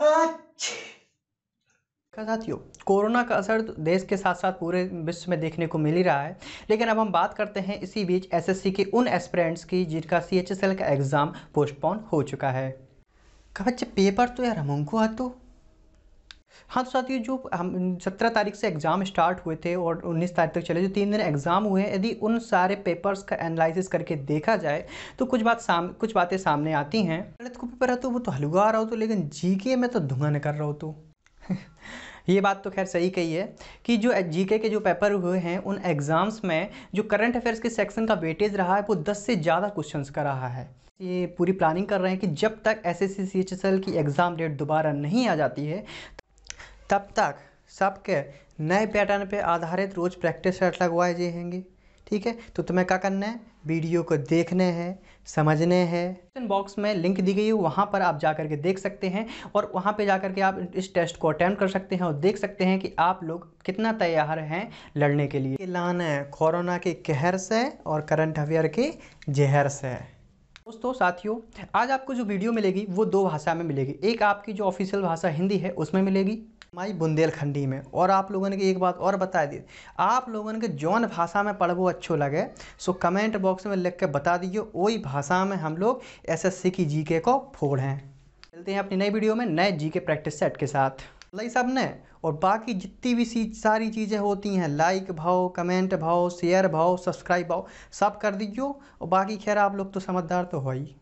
अच्छा साथियों कोरोना का असर तो देश के साथ साथ पूरे विश्व में देखने को मिल ही रहा है लेकिन अब हम बात करते हैं इसी बीच एसएससी के उन एस्पिरेंट्स की जिनका सी का एग्ज़ाम पोस्टपोन हो चुका है कवच पेपर तो यार हमको आ तो हाँ तो साथियों जो हम सत्रह तारीख से एग्ज़ाम स्टार्ट हुए थे और उन्नीस तारीख तक चले जो तीन दिन एग्ज़ाम हुए हैं यदि उन सारे पेपर्स का एनालिसिस करके देखा जाए तो कुछ बात साम कुछ बातें सामने आती हैं गलत को पेपर है तो वो तो आ रहा हो तो लेकिन जी के में तो धुआं निकल रहा हो तो ये बात तो खैर सही कही है कि जो जीके के जो पेपर हुए हैं उन एग्ज़ाम्स में जो करंट अफेयर्स के सेक्शन का वेटेज रहा है वो दस से ज़्यादा क्वेश्चन का रहा है ये पूरी प्लानिंग कर रहे हैं कि जब तक एस एस की एग्ज़ाम डेट दोबारा नहीं आ जाती है तब तक सबके नए पैटर्न पे आधारित रोज़ प्रैक्टिस सेट लगवाए जाएंगे ठीक है तो तुम्हें क्या करना है वीडियो को देखने हैं समझने हैं बॉक्स में लिंक दी गई है वहाँ पर आप जा करके देख सकते हैं और वहाँ पे जा करके आप इस टेस्ट को अटैम्प्ट कर सकते हैं और देख सकते हैं कि आप लोग कितना तैयार हैं लड़ने के लिए लाना है कोरोना के कहर से और करंट अफेयर के जहर से दोस्तों साथियों आज आपको जो वीडियो मिलेगी वो दो भाषा में मिलेगी एक आपकी जो ऑफिशियल भाषा हिंदी है उसमें मिलेगी माई बुंदेलखंडी में और आप लोगों ने एक बात और बता दी आप लोगों के जौन भाषा में पढ़वो अच्छो लगे सो कमेंट बॉक्स में लिख के बता दीजिए वही भाषा में हम लोग एस एस सी की जी के को फोड़ें चलते मिलते हैं अपनी नई वीडियो में नए जी के प्रैक्टिस सेट के साथ लाई साहब ने और बाकी जितनी भी सी सारी चीज़ें होती हैं लाइक भाव कमेंट भाव शेयर भाव सब्सक्राइब भाव सब कर दीजिए और बाकी खैर आप लोग तो समझदार तो हो ही